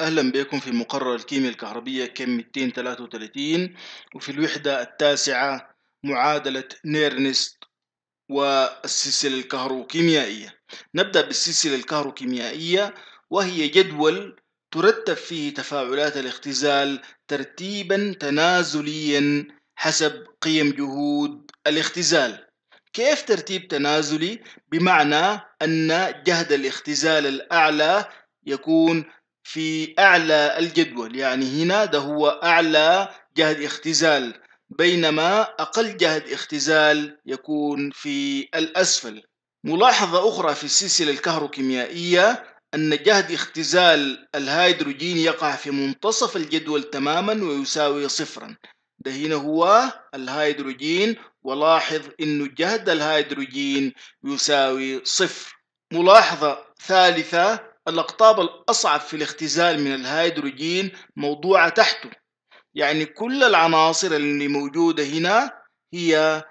أهلا بكم في مقرر الكيمياء الكهربية كم 233 وفي الوحدة التاسعة معادلة نيرنست والسلسلة الكهروكيميائية نبدأ بالسلسلة الكهروكيميائية وهي جدول ترتب فيه تفاعلات الاختزال ترتيبا تنازليا حسب قيم جهود الاختزال كيف ترتيب تنازلي؟ بمعنى أن جهد الاختزال الأعلى يكون في أعلى الجدول يعني هنا ده هو أعلى جهد اختزال بينما أقل جهد اختزال يكون في الأسفل ملاحظة أخرى في السلسلة الكهروكيميائية أن جهد اختزال الهيدروجين يقع في منتصف الجدول تماما ويساوي صفرا ده هنا هو الهيدروجين ولاحظ أن جهد الهيدروجين يساوي صفر ملاحظة ثالثة الأقطاب الأصعب في الاختزال من الهيدروجين موضوعة تحته يعني كل العناصر اللي موجودة هنا هي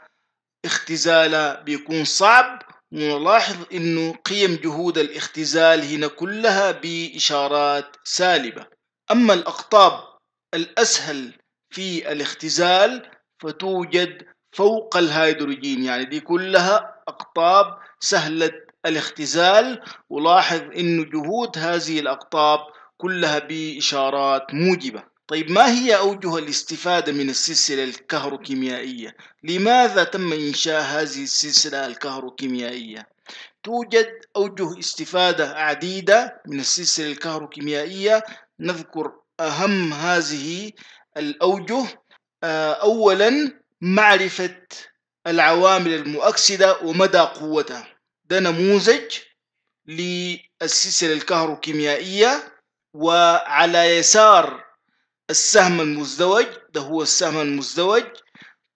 اختزالها بيكون صعب ونلاحظ انه قيم جهود الاختزال هنا كلها بإشارات سالبة أما الأقطاب الأسهل في الاختزال فتوجد فوق الهيدروجين يعني دي كلها أقطاب سهلة الاختزال ولاحظ أن جهود هذه الأقطاب كلها بإشارات موجبة طيب ما هي أوجه الاستفادة من السلسلة الكهروكيميائية؟ لماذا تم إنشاء هذه السلسلة الكهروكيميائية؟ توجد أوجه استفادة عديدة من السلسلة الكهروكيميائية نذكر أهم هذه الأوجه آه، أولا معرفة العوامل المؤكسدة ومدى قوتها ده نموذج للسلسلة الكهروكيميائية وعلى يسار السهم المزدوج ده هو السهم المزدوج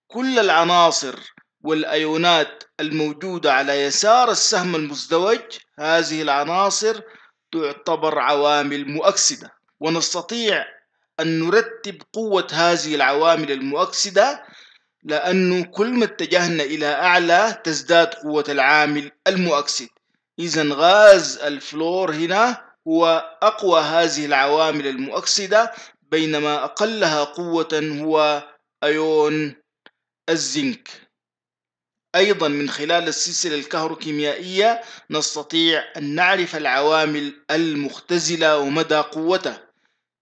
كل العناصر والأيونات الموجودة على يسار السهم المزدوج هذه العناصر تعتبر عوامل مؤكسدة ونستطيع أن نرتب قوة هذه العوامل المؤكسدة لأنه كل ما اتجهنا إلى أعلى تزداد قوة العامل المؤكسد إذا غاز الفلور هنا هو أقوى هذه العوامل المؤكسدة بينما أقلها قوة هو أيون الزنك أيضا من خلال السلسلة الكهروكيميائية نستطيع أن نعرف العوامل المختزلة ومدى قوتها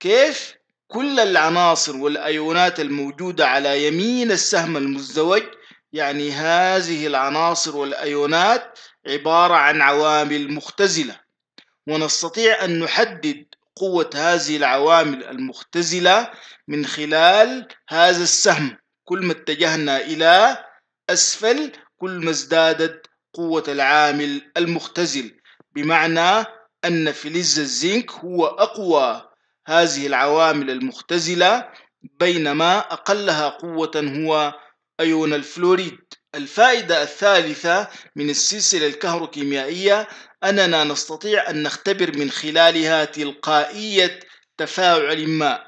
كيف؟ كل العناصر والأيونات الموجودة على يمين السهم المزدوج يعني هذه العناصر والأيونات عبارة عن عوامل مختزلة ونستطيع أن نحدد قوة هذه العوامل المختزلة من خلال هذا السهم كل ما اتجهنا إلى أسفل كل ما ازدادت قوة العامل المختزل بمعنى أن فلز الزنك هو أقوى هذه العوامل المختزلة بينما أقلها قوة هو أيون الفلوريد الفائدة الثالثة من السلسلة الكهروكيميائية أننا نستطيع أن نختبر من خلالها تلقائية تفاعل ما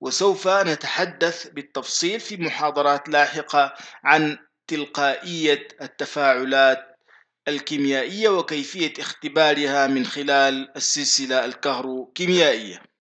وسوف نتحدث بالتفصيل في محاضرات لاحقة عن تلقائية التفاعلات الكيميائية وكيفية اختبارها من خلال السلسلة الكهروكيميائية